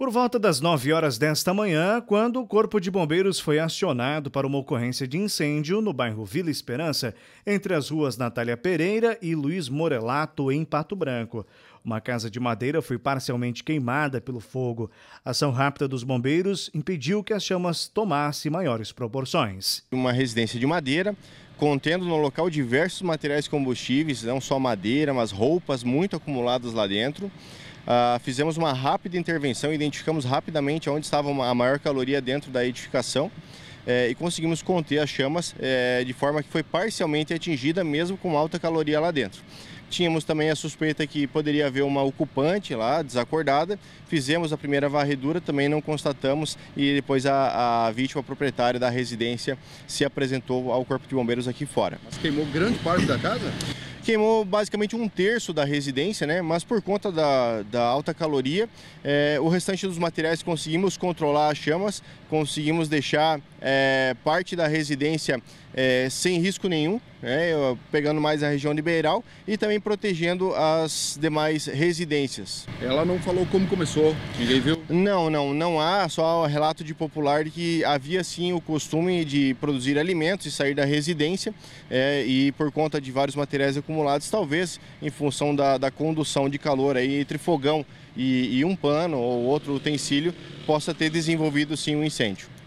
Por volta das 9 horas desta manhã, quando o Corpo de Bombeiros foi acionado para uma ocorrência de incêndio no bairro Vila Esperança, entre as ruas Natália Pereira e Luiz Morelato, em Pato Branco. Uma casa de madeira foi parcialmente queimada pelo fogo. A ação rápida dos bombeiros impediu que as chamas tomassem maiores proporções. Uma residência de madeira contendo no local diversos materiais combustíveis, não só madeira, mas roupas muito acumuladas lá dentro. Ah, fizemos uma rápida intervenção, identificamos rapidamente onde estava a maior caloria dentro da edificação. É, e conseguimos conter as chamas é, de forma que foi parcialmente atingida, mesmo com alta caloria lá dentro. Tínhamos também a suspeita que poderia haver uma ocupante lá, desacordada. Fizemos a primeira varredura, também não constatamos, e depois a, a vítima a proprietária da residência se apresentou ao Corpo de Bombeiros aqui fora. Mas queimou grande parte da casa? queimou basicamente um terço da residência, né? mas por conta da, da alta caloria, é, o restante dos materiais conseguimos controlar as chamas, conseguimos deixar é, parte da residência é, sem risco nenhum né, pegando mais a região de e também protegendo as demais residências. Ela não falou como começou, ninguém viu? Não, não, não há, só relato de popular de que havia sim o costume de produzir alimentos e sair da residência é, e por conta de vários materiais acumulados, talvez em função da, da condução de calor aí entre fogão e, e um pano ou outro utensílio, possa ter desenvolvido sim um incêndio.